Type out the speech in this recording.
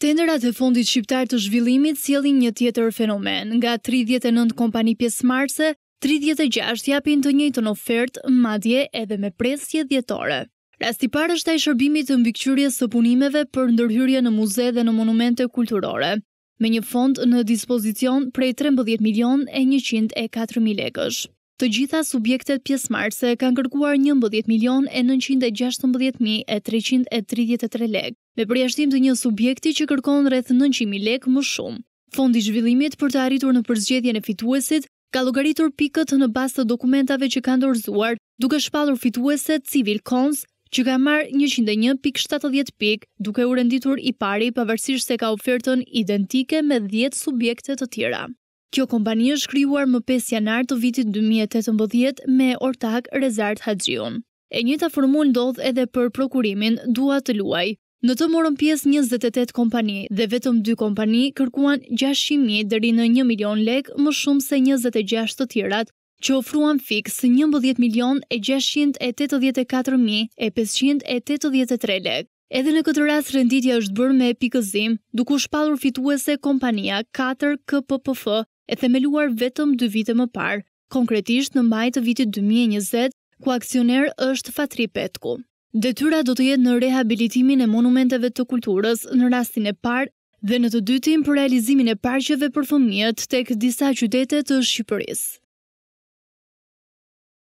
Tenderat e fondit shqiptar të zhvillimit sjellin një tjetër fenomen. Nga 39 kompani pjesëmarrëse, 36 japin të njëjtën ofertë, madje edhe me presje dhjetore. Rasti i parë është ai shërbimit të mbikëqyrjes së punimeve për ndërhyrje në muze dhe në monumente kulturore, me një fond në dispozicion prej 13 milion e 104 mijë lekësh. Të gjitha subjektet pjesmarse kanë kërkuar 11.916.333 lekë, me përjashtim të një subjekti që kërkon rreth 900.000 lekë më shumë. Fondi zhvillimit për të arritur në përzgjedhjen e fituesit, ka logaritur pikët në bastë të dokumentave që kanë dorëzuar, duke shpalur fitueset civil cons, që ka marrë 101.70 pik, duke u renditur i pari pavarësisht se ka ofertën identike me 10 subjektet të tjera. Kjo kompani është krijuar më 5 janar të vitit 2018 me ortak Rezart Haxhiun. E njëjta formul ndodh edhe për prokurimin Dua të luaj. Në të morën pjesë 28 kompani dhe vetëm 2 kompani kërkuan 600.000 deri në 1 milion lek, më shumë se 26 të tjerat që ofruan fiks 11 milion 684.583 lek. Edhe në këtë rast renditja është bërë me pikëzim, duke shpallur fituese kompania 4KPPF e themeluar vetëm 2 vite më parë, konkretisht në maj të vitit 2020, ku aksioner është Fatri Petku. Detyra do të jetë në rehabilitimin e monumenteve të kulturës në rastin e parë dhe në të dytin për realizimin e parqeve për fëmijët tek disa qytete të Shqipërisë.